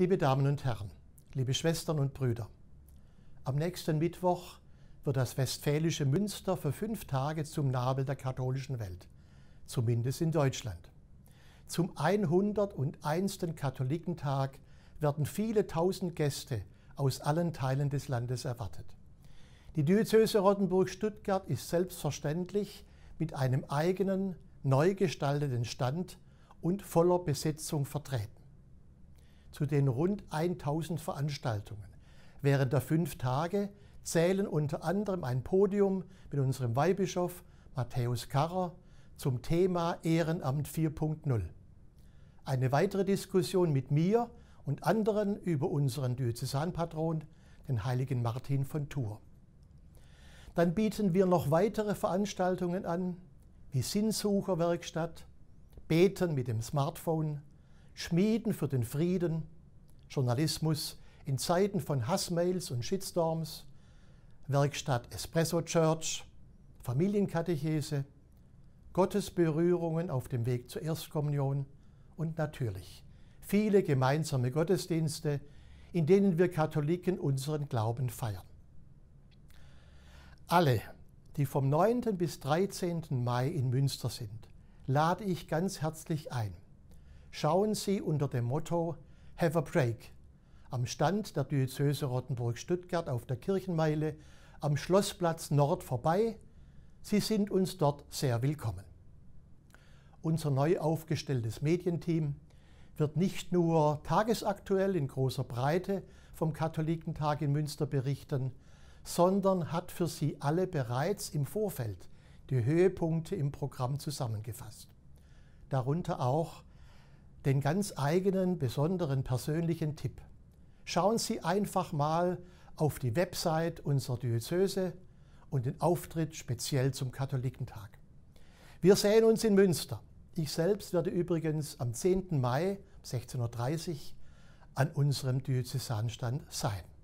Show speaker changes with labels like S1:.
S1: Liebe Damen und Herren, liebe Schwestern und Brüder, am nächsten Mittwoch wird das westfälische Münster für fünf Tage zum Nabel der katholischen Welt, zumindest in Deutschland. Zum 101. Katholikentag werden viele tausend Gäste aus allen Teilen des Landes erwartet. Die Diözese Rottenburg-Stuttgart ist selbstverständlich mit einem eigenen, neu gestalteten Stand und voller Besetzung vertreten zu den rund 1000 Veranstaltungen. Während der fünf Tage zählen unter anderem ein Podium mit unserem Weihbischof Matthäus Karrer zum Thema Ehrenamt 4.0. Eine weitere Diskussion mit mir und anderen über unseren Diözesanpatron, den heiligen Martin von Tours. Dann bieten wir noch weitere Veranstaltungen an, wie Sinnsucherwerkstatt, Beten mit dem Smartphone, Schmieden für den Frieden, Journalismus in Zeiten von Hassmails und Shitstorms, Werkstatt Espresso Church, Familienkatechese, Gottesberührungen auf dem Weg zur Erstkommunion und natürlich viele gemeinsame Gottesdienste, in denen wir Katholiken unseren Glauben feiern. Alle, die vom 9. bis 13. Mai in Münster sind, lade ich ganz herzlich ein schauen Sie unter dem Motto Have a Break am Stand der Diözese Rottenburg-Stuttgart auf der Kirchenmeile am Schlossplatz Nord vorbei. Sie sind uns dort sehr willkommen. Unser neu aufgestelltes Medienteam wird nicht nur tagesaktuell in großer Breite vom Katholikentag in Münster berichten, sondern hat für Sie alle bereits im Vorfeld die Höhepunkte im Programm zusammengefasst. Darunter auch den ganz eigenen, besonderen, persönlichen Tipp. Schauen Sie einfach mal auf die Website unserer Diözese und den Auftritt speziell zum Katholikentag. Wir sehen uns in Münster. Ich selbst werde übrigens am 10. Mai 16.30 Uhr an unserem Diözesanstand sein.